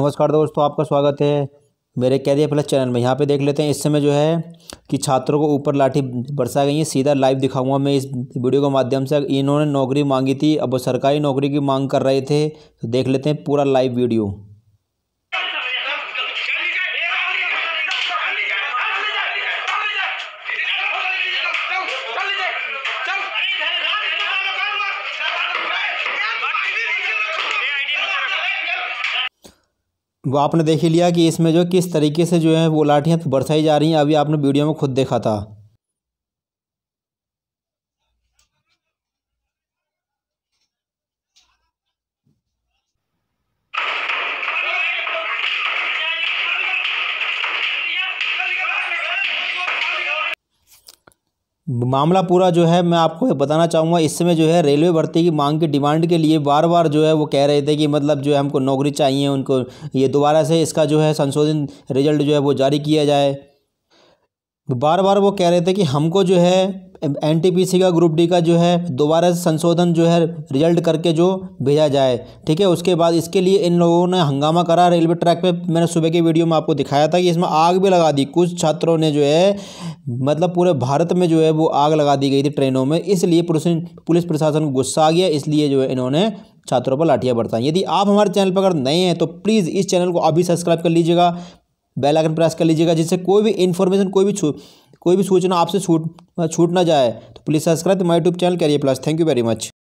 नमस्कार दोस्तों आपका स्वागत है मेरे कैदी प्लस चैनल में यहाँ पे देख लेते हैं इस समय जो है कि छात्रों को ऊपर लाठी बरसा गई है सीधा लाइव दिखाऊंगा मैं इस वीडियो के माध्यम से इन्होंने नौकरी मांगी थी अब वो सरकारी नौकरी की मांग कर रहे थे तो देख लेते हैं पूरा लाइव वीडियो वो आपने देख ही लिया कि इसमें जो किस तरीके से जो है वो लाठियाँ तो बरसाई जा रही हैं अभी आपने वीडियो में खुद देखा था मामला पूरा जो है मैं आपको बताना चाहूँगा इस समय जो है रेलवे भर्ती की मांग की डिमांड के लिए बार बार जो है वो कह रहे थे कि मतलब जो है हमको नौकरी चाहिए उनको ये दोबारा से इसका जो है संशोधन रिजल्ट जो है वो जारी किया जाए बार बार वो कह रहे थे कि हमको जो है एन का ग्रुप डी का जो है दोबारा संशोधन जो है रिजल्ट करके जो भेजा जाए ठीक है उसके बाद इसके लिए इन लोगों ने हंगामा करा रेलवे ट्रैक पे मैंने सुबह की वीडियो में आपको दिखाया था कि इसमें आग भी लगा दी कुछ छात्रों ने जो है मतलब पूरे भारत में जो है वो आग लगा दी गई थी ट्रेनों में इसलिए पुलिस प्रशासन को गुस्सा आ गया इसलिए जो है इन्होंने छात्रों पर लाठियाँ बरसाई यदि आप हमारे चैनल पर अगर नए हैं तो प्लीज़ इस चैनल को अभी सब्सक्राइब कर लीजिएगा बेल आइकन प्रेस कर लीजिएगा जिससे कोई भी इन्फॉर्मेशन कोई भी छू कोई भी सूचना आपसे छूट छूट ना जाए तो please subscribe to my YouTube channel career plus thank you very much